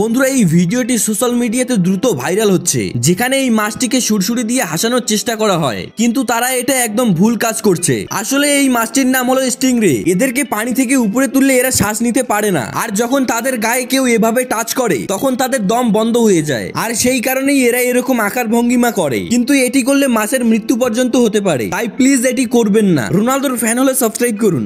বন্ধুরা এই ভিডিওটি সোশ্যাল মিডিয়াতে দ্রুত ভাইরাল হচ্ছে যেখানে এই মাছটিকে সুরসুরি দিয়ে হাসানোর চেষ্টা করা হয় কিন্তু তারা এটা একদম ভুল কাজ করছে আসলে এই মাছটির নাম হলো স্টিংরে এদেরকে পানি থেকে উপরে তুললে এরা শ্বাস নিতে পারে না আর যখন তাদের গায়ে কেউ এভাবে টাচ করে তখন তাদের দম বন্ধ হয়ে যায় আর সেই কারণেই এরা এরকম আকার ভঙ্গিমা করে কিন্তু এটি করলে মাছের মৃত্যু পর্যন্ত হতে পারে তাই প্লিজ এটি করবেন না রোনালদোর ফ্যান হলে সাবস্ক্রাইব করুন